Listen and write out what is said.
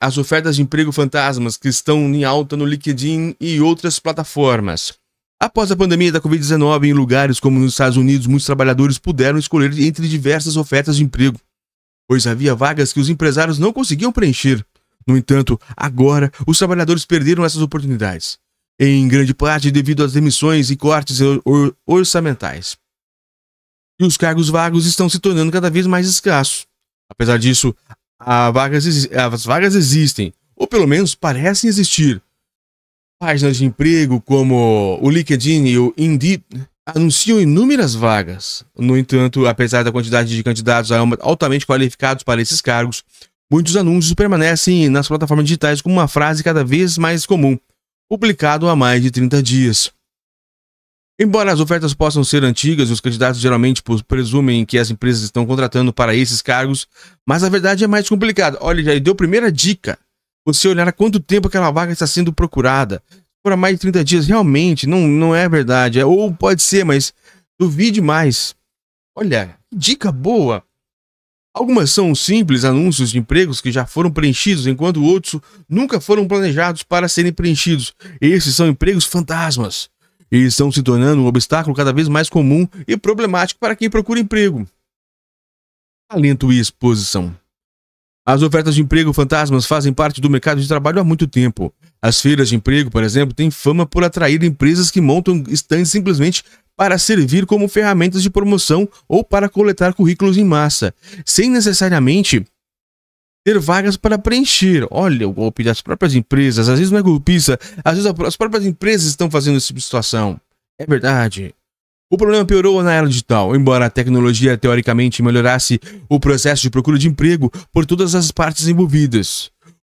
as ofertas de emprego fantasmas que estão em alta no LinkedIn e outras plataformas. Após a pandemia da Covid-19, em lugares como nos Estados Unidos, muitos trabalhadores puderam escolher entre diversas ofertas de emprego, pois havia vagas que os empresários não conseguiam preencher. No entanto, agora os trabalhadores perderam essas oportunidades, em grande parte devido às demissões e cortes or orçamentais. E os cargos vagos estão se tornando cada vez mais escassos. Apesar disso, vagas, as vagas existem, ou pelo menos parecem existir. Páginas de emprego como o LinkedIn e o Indeed né, anunciam inúmeras vagas. No entanto, apesar da quantidade de candidatos altamente qualificados para esses cargos, muitos anúncios permanecem nas plataformas digitais com uma frase cada vez mais comum, publicado há mais de 30 dias. Embora as ofertas possam ser antigas, e os candidatos geralmente presumem que as empresas estão contratando para esses cargos, mas a verdade é mais complicada. Olha, já deu a primeira dica. Você olhar há quanto tempo aquela vaga está sendo procurada. Por mais de 30 dias, realmente, não, não é verdade. É, ou pode ser, mas duvide mais. Olha, dica boa. Algumas são simples anúncios de empregos que já foram preenchidos, enquanto outros nunca foram planejados para serem preenchidos. Esses são empregos fantasmas e estão se tornando um obstáculo cada vez mais comum e problemático para quem procura emprego. Talento e exposição. As ofertas de emprego fantasmas fazem parte do mercado de trabalho há muito tempo. As feiras de emprego, por exemplo, têm fama por atrair empresas que montam stands simplesmente para servir como ferramentas de promoção ou para coletar currículos em massa, sem necessariamente ter vagas para preencher. Olha o golpe das próprias empresas. Às vezes não é golpista, às vezes as próprias empresas estão fazendo essa tipo situação. É verdade. O problema piorou na era digital. Embora a tecnologia teoricamente melhorasse o processo de procura de emprego por todas as partes envolvidas,